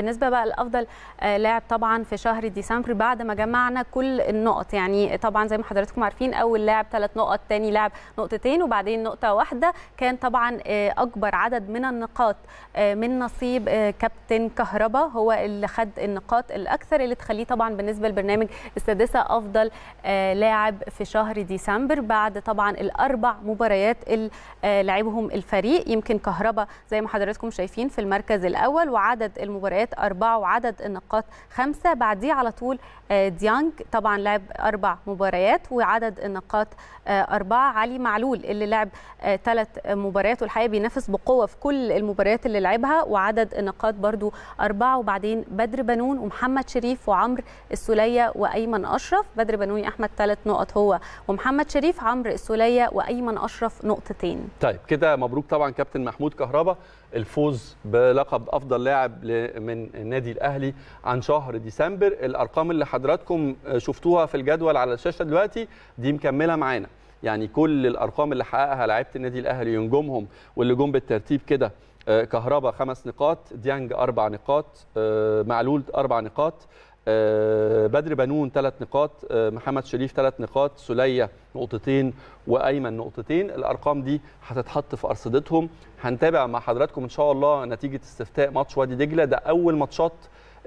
بالنسبه بقى لافضل آه، لاعب طبعا في شهر ديسمبر بعد ما جمعنا كل النقط يعني طبعا زي ما حضراتكم عارفين اول لاعب ثلاث نقط ثاني لاعب نقطتين وبعدين نقطه واحده كان طبعا آه، اكبر عدد من النقاط آه، من نصيب كابتن كهربا هو اللي خد النقاط الاكثر اللي تخليه طبعا بالنسبه لبرنامج السادسه افضل لاعب في شهر ديسمبر بعد طبعا الاربع مباريات اللي لعبهم الفريق يمكن كهربا زي ما حضراتكم شايفين في المركز الاول وعدد المباريات التسديدات أربعة وعدد النقاط خمسة بعديه على طول آه، ديانج طبعا لعب أربع مباريات وعدد النقاط آه، أربعة علي معلول اللي لعب ثلاث آه، مباريات والحقيقة بينافس بقوة في كل المباريات اللي لعبها وعدد النقاط برضو أربعة وبعدين بدر بنون ومحمد شريف وعمر السولية وأيمن أشرف بدر بنون أحمد ثلاث نقط هو ومحمد شريف عمر السولية وأيمن أشرف نقطتين طيب كده مبروك طبعا كابتن محمود كهربا الفوز بلقب افضل لاعب من النادي الاهلي عن شهر ديسمبر الارقام اللي حضراتكم شفتوها في الجدول على الشاشه دلوقتي دي مكمله معانا يعني كل الارقام اللي حققها لعيبه النادي الاهلي ينجمهم واللي جم بالترتيب كده آه، كهربا خمس نقاط ديانج اربع نقاط آه، معلول اربع نقاط آه، بدر بنون ثلاث نقاط آه، محمد شريف ثلاث نقاط سلية نقطتين وأيمن نقطتين الأرقام دي هتتحط في أرصدتهم هنتابع مع حضراتكم إن شاء الله نتيجة استفتاء ماتش وادي دجلة ده أول ماتشات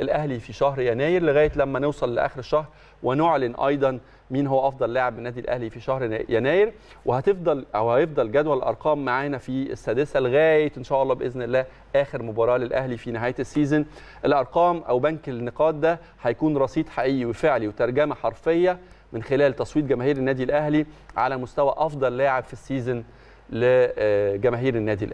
الاهلي في شهر يناير لغايه لما نوصل لاخر الشهر ونعلن ايضا مين هو افضل لاعب النادي الاهلي في شهر يناير وهتفضل او هيفضل جدول الارقام معانا في السادسه لغايه ان شاء الله باذن الله اخر مباراه للاهلي في نهايه السيزون الارقام او بنك النقاط ده هيكون رصيد حقيقي وفعلي وترجمه حرفيه من خلال تصويت جماهير النادي الاهلي على مستوى افضل لاعب في السيزون لجماهير النادي الاهلي